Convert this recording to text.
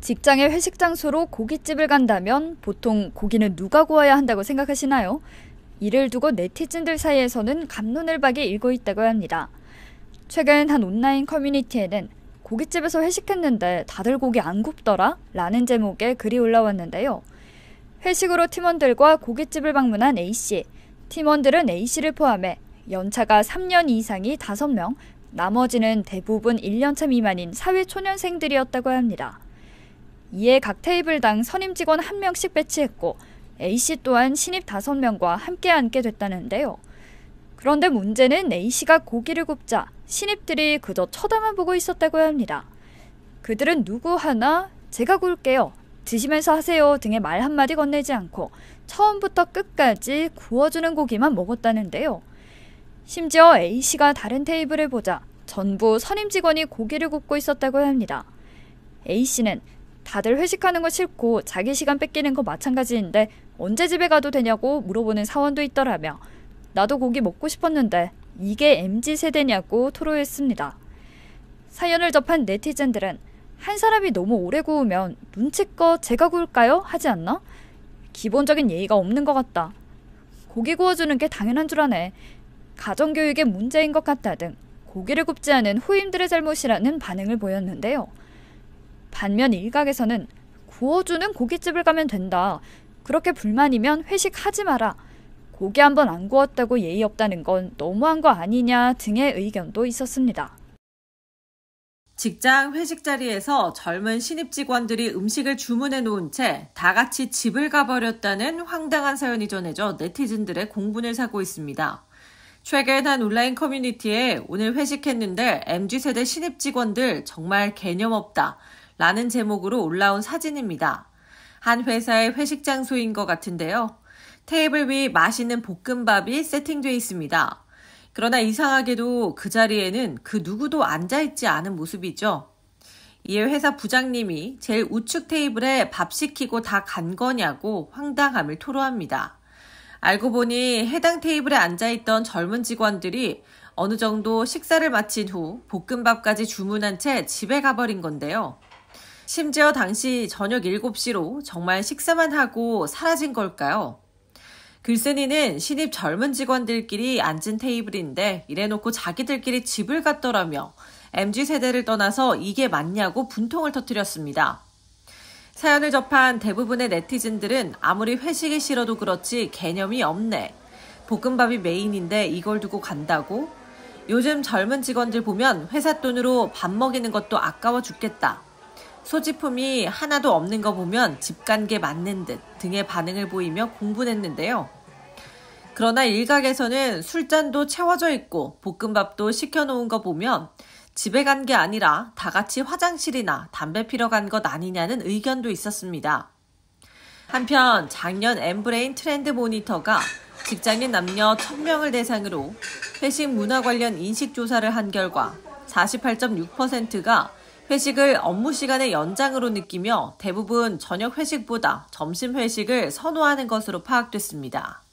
직장의 회식 장소로 고깃집을 간다면 보통 고기는 누가 구워야 한다고 생각하시나요? 이를 두고 네티즌들 사이에서는 감론을박이 일고 있다고 합니다. 최근 한 온라인 커뮤니티에는 고깃집에서 회식했는데 다들 고기 안 굽더라? 라는 제목의 글이 올라왔는데요. 회식으로 팀원들과 고깃집을 방문한 A씨. 팀원들은 A씨를 포함해 연차가 3년 이상이 5명, 나머지는 대부분 1년차 미만인 사회초년생들이었다고 합니다. 이에 각 테이블당 선임 직원 한명씩 배치했고 A씨 또한 신입 다섯 명과 함께 앉게 됐다는데요. 그런데 문제는 A씨가 고기를 굽자 신입들이 그저 쳐다만 보고 있었다고 합니다. 그들은 누구 하나 제가 굴게요. 드시면서 하세요 등의 말 한마디 건네지 않고 처음부터 끝까지 구워주는 고기만 먹었다는데요. 심지어 A씨가 다른 테이블을 보자 전부 선임 직원이 고기를 굽고 있었다고 합니다. A씨는 다들 회식하는 거 싫고 자기 시간 뺏기는 거 마찬가지인데 언제 집에 가도 되냐고 물어보는 사원도 있더라며 나도 고기 먹고 싶었는데 이게 MZ 세대냐고 토로했습니다. 사연을 접한 네티즌들은 한 사람이 너무 오래 구우면 눈치껏 제가 구울까요? 하지 않나? 기본적인 예의가 없는 것 같다. 고기 구워주는 게 당연한 줄 아네. 가정교육의 문제인 것 같다 등 고기를 굽지 않은 후임들의 잘못이라는 반응을 보였는데요. 반면 일각에서는 구워주는 고깃집을 가면 된다. 그렇게 불만이면 회식하지 마라. 고기 한번 안 구웠다고 예의 없다는 건 너무한 거 아니냐 등의 의견도 있었습니다. 직장 회식 자리에서 젊은 신입 직원들이 음식을 주문해 놓은 채 다 같이 집을 가버렸다는 황당한 사연이 전해져 네티즌들의 공분을 사고 있습니다. 최근 한 온라인 커뮤니티에 오늘 회식했는데 m g 세대 신입 직원들 정말 개념 없다. 라는 제목으로 올라온 사진입니다. 한 회사의 회식 장소인 것 같은데요. 테이블 위 맛있는 볶음밥이 세팅되어 있습니다. 그러나 이상하게도 그 자리에는 그 누구도 앉아있지 않은 모습이죠. 이에 회사 부장님이 제일 우측 테이블에 밥 시키고 다 간 거냐고 황당함을 토로합니다. 알고 보니 해당 테이블에 앉아있던 젊은 직원들이 어느 정도 식사를 마친 후 볶음밥까지 주문한 채 집에 가버린 건데요. 심지어 당시 저녁 7시로 정말 식사만 하고 사라진 걸까요? 글쓴이는 신입 젊은 직원들끼리 앉은 테이블인데 이래놓고 자기들끼리 집을 갔더라며 MG 세대를 떠나서 이게 맞냐고 분통을 터뜨렸습니다. 사연을 접한 대부분의 네티즌들은 아무리 회식이 싫어도 그렇지 개념이 없네. 볶음밥이 메인인데 이걸 두고 간다고? 요즘 젊은 직원들 보면 회사 돈으로 밥 먹이는 것도 아까워 죽겠다. 소지품이 하나도 없는 거 보면 집 간 게 맞는 듯 등의 반응을 보이며 공분했는데요. 그러나 일각에서는 술잔도 채워져 있고 볶음밥도 시켜놓은 거 보면 집에 간 게 아니라 다 같이 화장실이나 담배 피러 간 것 아니냐는 의견도 있었습니다. 한편 작년 엠브레인 트렌드 모니터가 직장인 남녀 1000명을 대상으로 회식 문화 관련 인식 조사를 한 결과 48.6%가 회식을 업무 시간의 연장으로 느끼며 대부분 저녁 회식보다 점심 회식을 선호하는 것으로 파악됐습니다.